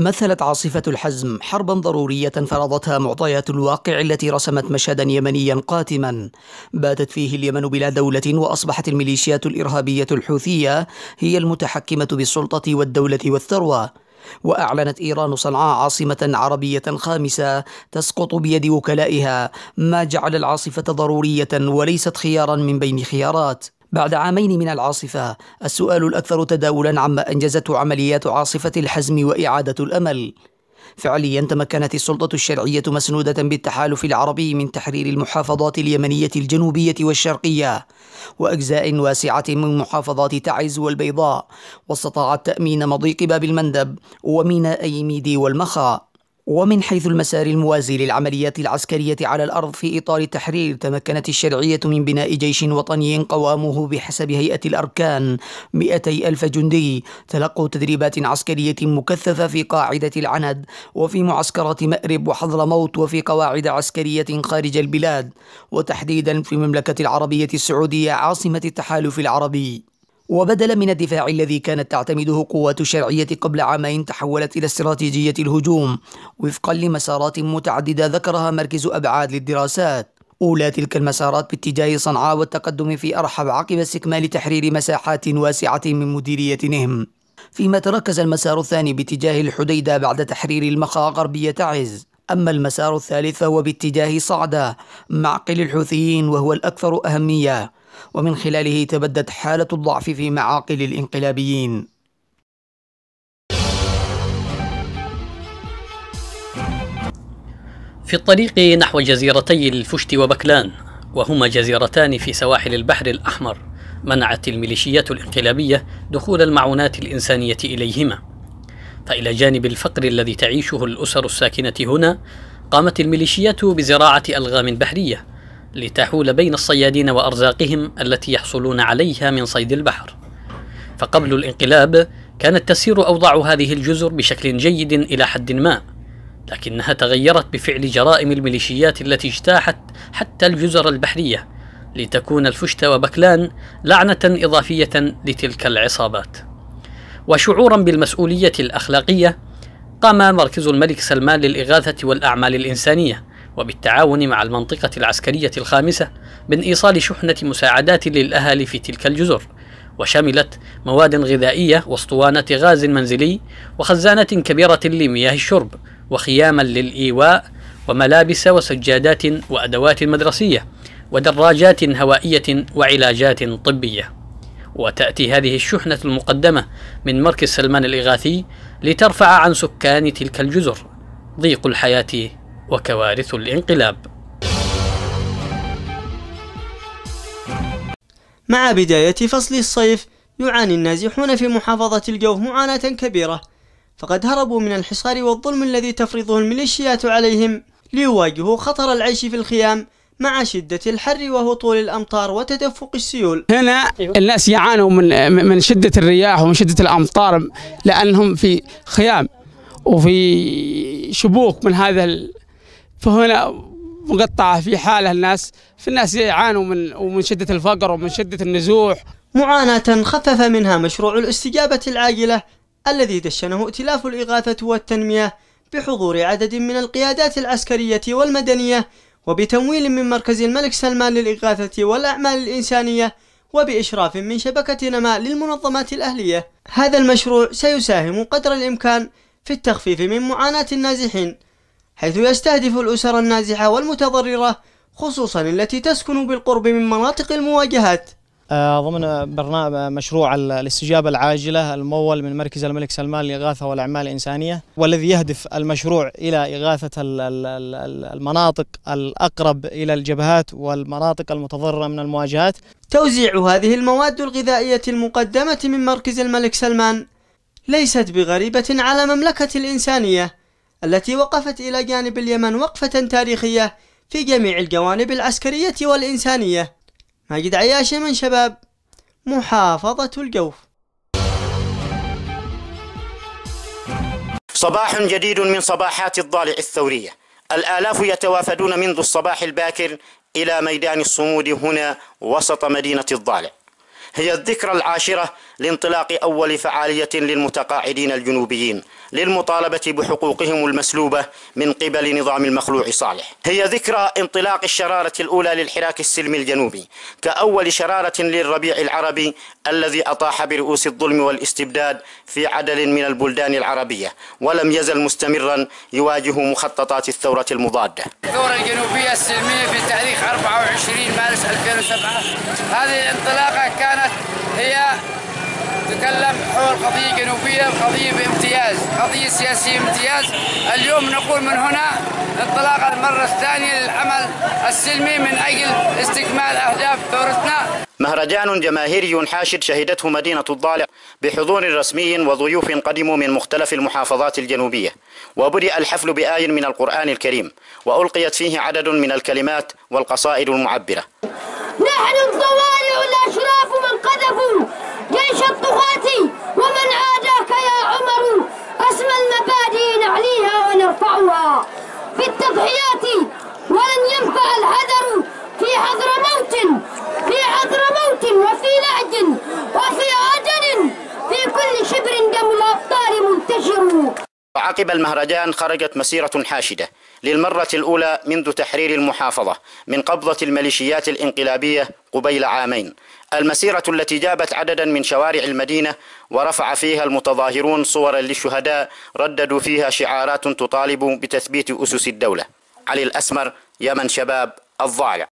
مثلت عاصفة الحزم حربا ضرورية فرضتها معطيات الواقع التي رسمت مشهدا يمنيا قاتما باتت فيه اليمن بلا دولة وأصبحت الميليشيات الإرهابية الحوثية هي المتحكمة بالسلطة والدولة والثروة وأعلنت إيران صنعاء عاصمة عربية خامسة تسقط بيد وكلائها ما جعل العاصفة ضرورية وليست خيارا من بين خيارات بعد عامين من العاصفة السؤال الأكثر تداولا عما أنجزته عمليات عاصفة الحزم وإعادة الأمل فعليا تمكنت السلطة الشرعية مسنودة بالتحالف العربي من تحرير المحافظات اليمنية الجنوبية والشرقية وأجزاء واسعة من محافظات تعز والبيضاء واستطاعت تأمين مضيق باب المندب وميناء ميدي والمخا ومن حيث المسار الموازي للعمليات العسكرية على الأرض في إطار التحرير تمكنت الشرعية من بناء جيش وطني قوامه بحسب هيئة الأركان 200 ألف جندي تلقوا تدريبات عسكرية مكثفة في قاعدة العند وفي معسكرات مأرب وحضرموت وفي قواعد عسكرية خارج البلاد وتحديدا في المملكة العربية السعودية عاصمة التحالف العربي وبدلا من الدفاع الذي كانت تعتمده قوات الشرعية قبل عامين تحولت إلى استراتيجية الهجوم وفقا لمسارات متعددة ذكرها مركز أبعاد للدراسات أولى تلك المسارات باتجاه صنعاء والتقدم في أرحب عقب استكمال تحرير مساحات واسعة من مديرية نهم فيما تركز المسار الثاني باتجاه الحديدة بعد تحرير المخا غربية تعز أما المسار الثالث فهو باتجاه صعدة معقل الحوثيين وهو الأكثر أهمية ومن خلاله تبدت حالة الضعف في معاقل الانقلابيين في الطريق نحو جزيرتي الفشت وبكلان وهما جزيرتان في سواحل البحر الأحمر منعت الميليشيات الانقلابية دخول المعونات الإنسانية إليهما فإلى جانب الفقر الذي تعيشه الأسر الساكنة هنا قامت الميليشيات بزراعة ألغام بحرية لتحول بين الصيادين وأرزاقهم التي يحصلون عليها من صيد البحر فقبل الانقلاب كانت تسير أوضاع هذه الجزر بشكل جيد إلى حد ما لكنها تغيرت بفعل جرائم الميليشيات التي اجتاحت حتى الجزر البحرية لتكون الفشت وبكلان لعنة إضافية لتلك العصابات وشعورا بالمسؤولية الأخلاقية قام مركز الملك سلمان للإغاثة والأعمال الإنسانية وبالتعاون مع المنطقة العسكرية الخامسة من إيصال شحنة مساعدات للأهالي في تلك الجزر وشملت مواد غذائية واسطوانة غاز منزلي وخزانة كبيرة لمياه الشرب وخياما للإيواء وملابس وسجادات وأدوات مدرسية ودراجات هوائية وعلاجات طبية وتأتي هذه الشحنة المقدمة من مركز سلمان الإغاثي لترفع عن سكان تلك الجزر ضيق الحياة وكوارث الانقلاب مع بداية فصل الصيف يعاني النازحون في محافظة الجوف معاناة كبيرة فقد هربوا من الحصار والظلم الذي تفرضه الميليشيات عليهم ليواجهوا خطر العيش في الخيام مع شدة الحر وهطول الأمطار وتدفق السيول هنا الناس يعانوا من, من شدة الرياح ومن شدة الأمطار لأنهم في خيام وفي شبوك من هذا فهنا مقطعه في حاله الناس في الناس يعانوا من ومن شده الفقر ومن شده النزوح معاناه خفف منها مشروع الاستجابه العاجله الذي دشنه ائتلاف الاغاثه والتنميه بحضور عدد من القيادات العسكريه والمدنيه وبتمويل من مركز الملك سلمان للإغاثة والأعمال الإنسانية وبإشراف من شبكة نماء للمنظمات الأهلية هذا المشروع سيساهم قدر الإمكان في التخفيف من معاناة النازحين حيث يستهدف الأسر النازحة والمتضررة خصوصا التي تسكن بالقرب من مناطق المواجهات آه، ضمن برنامج مشروع الاستجابة العاجلة الممول من مركز الملك سلمان للإغاثة والأعمال الإنسانية والذي يهدف المشروع إلى إغاثة المناطق الأقرب إلى الجبهات والمناطق المتضررة من المواجهات توزيع هذه المواد الغذائية المقدمة من مركز الملك سلمان ليست بغريبة على مملكة الإنسانية التي وقفت إلى جانب اليمن وقفة تاريخية في جميع الجوانب العسكرية والإنسانية ماجد عياشي من شباب محافظة الجوف صباح جديد من صباحات الضالع الثورية الآلاف يتوافدون منذ الصباح الباكر إلى ميدان الصمود هنا وسط مدينة الضالع هي الذكرى العاشرة لانطلاق أول فعالية للمتقاعدين الجنوبيين للمطالبة بحقوقهم المسلوبة من قبل نظام المخلوع صالح هي ذكرى انطلاق الشرارة الأولى للحراك السلمي الجنوبي كأول شرارة للربيع العربي الذي أطاح برؤوس الظلم والاستبداد في عدد من البلدان العربية ولم يزل مستمرا يواجه مخططات الثورة المضادة الثورة الجنوبية السلمية في تاريخ 24 مارس 2007 هذه الانطلاقة كانت هي نتكلم حول قضية جنوبية قضية بامتياز قضية سياسية بامتياز، اليوم نقول من هنا انطلاقا المرة الثانية للعمل السلمي من أجل استكمال أهداف دورتنا مهرجان جماهيري حاشد شهدته مدينة الضالع بحضور رسمي وضيوف قدموا من مختلف المحافظات الجنوبية وبدأ الحفل بآي من القرآن الكريم وألقيت فيه عدد من الكلمات والقصائد المعبرة نحن عقب المهرجان خرجت مسيرة حاشدة للمرة الأولى منذ تحرير المحافظة من قبضة الميليشيات الانقلابية قبيل عامين المسيرة التي جابت عددا من شوارع المدينة ورفع فيها المتظاهرون صورا للشهداء رددوا فيها شعارات تطالب بتثبيت أسس الدولة علي الأسمر يمن شباب الضالع